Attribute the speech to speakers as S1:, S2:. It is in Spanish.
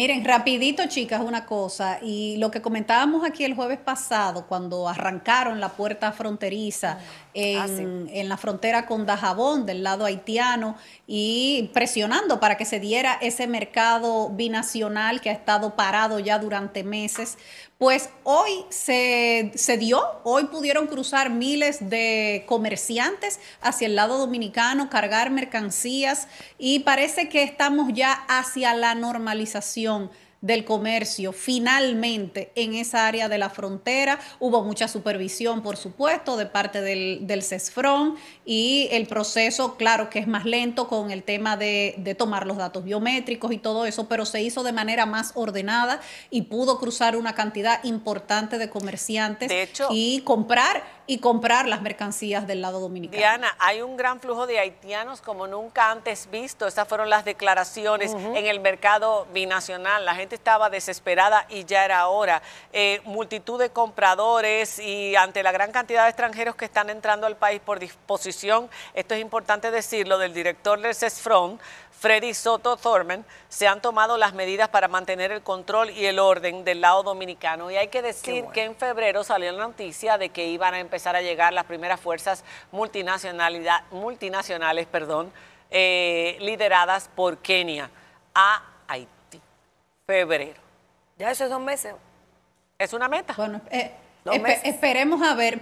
S1: Miren, rapidito chicas, una cosa, y lo que comentábamos aquí el jueves pasado, cuando arrancaron la puerta fronteriza ah, ah, en, la frontera con Dajabón, del lado haitiano, y presionando para que se diera ese mercado binacional que ha estado parado ya durante meses, pues hoy se dio, hoy pudieron cruzar miles de comerciantes hacia el lado dominicano, cargar mercancías, y parece que estamos ya hacia la normalización del comercio finalmente en esa área de la frontera. Hubo mucha supervisión, por supuesto, de parte del, del CESFRON y el proceso, claro que es más lento con el tema de, tomar los datos biométricos y todo eso, pero se hizo de manera más ordenada y pudo cruzar una cantidad importante de comerciantes y comprar y comprar las mercancías del lado dominicano. Diana,
S2: hay un gran flujo de haitianos como nunca antes visto. Esas fueron las declaraciones en el mercado binacional. La gente estaba desesperada y ya era hora. Eh, multitud de compradores y ante la gran cantidad de extranjeros que están entrando al país por disposición, esto es importante decirlo, del director del CESFRON, Freddy Soto Thorman, se han tomado las medidas para mantener el control y el orden del lado dominicano. Y hay que decir que en febrero salió la noticia de que iban a empezar a llegar las primeras fuerzas multinacionalidad, multinacionales perdón, eh, lideradas por Kenia a Haití. Febrero. Ya esos dos meses. Es una meta. Bueno, eh, esperemos a ver.